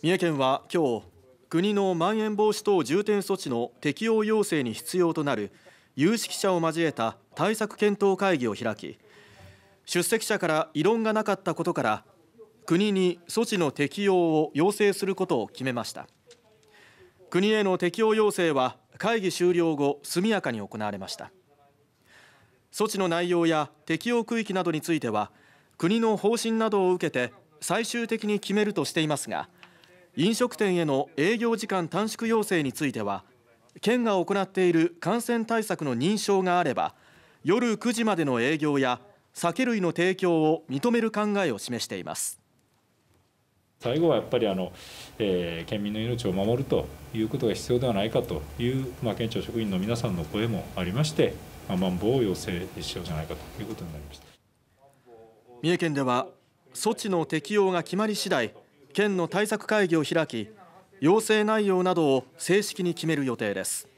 三重県は今日国のまん延防止等重点措置の適用要請に必要となる有識者を交えた対策検討会議を開き出席者から異論がなかったことから国に措置の適用を要請することを決めました国への適用要請は会議終了後速やかに行われました措置の内容や適用区域などについては国の方針などを受けて最終的に決めるとしていますが飲食店への営業時間短縮要請については県が行っている感染対策の認証があれば夜9時までの営業や酒類の提供を認める考えを示しています最後はやっぱりあの、えー、県民の命を守るということが必要ではないかという、まあ、県庁職員の皆さんの声もありまして、まあ、マンボを要請しようじゃないかということになりました三重県では措置の適用が決まり次第県の対策会議を開き要請内容などを正式に決める予定です